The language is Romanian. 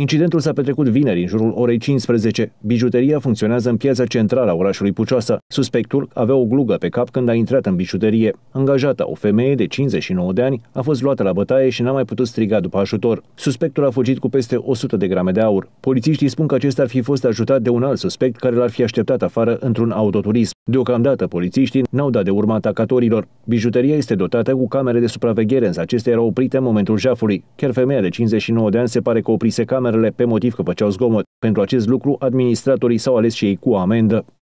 Incidentul s-a petrecut vineri, în jurul orei 15. Bijuteria funcționează în piața centrală a orașului Pucioasa. Suspectul avea o glugă pe cap când a intrat în bijuterie. Angajata, o femeie de 59 de ani, a fost luată la bătaie și n-a mai putut striga după ajutor. Suspectul a fugit cu peste 100 de grame de aur. Polițiștii spun că acesta ar fi fost ajutat de un alt suspect care l-ar fi așteptat afară într-un autoturism. Deocamdată, polițiștii n-au dat de urma atacatorilor. Bijuteria este dotată cu camere de supraveghere, însă acestea erau oprite în momentul jafului. Chiar femeia de 59 de ani se pare că oprise camera camerele pe motiv că făceau zgomot. Pentru acest lucru, administratorii s-au ales și ei cu o amendă.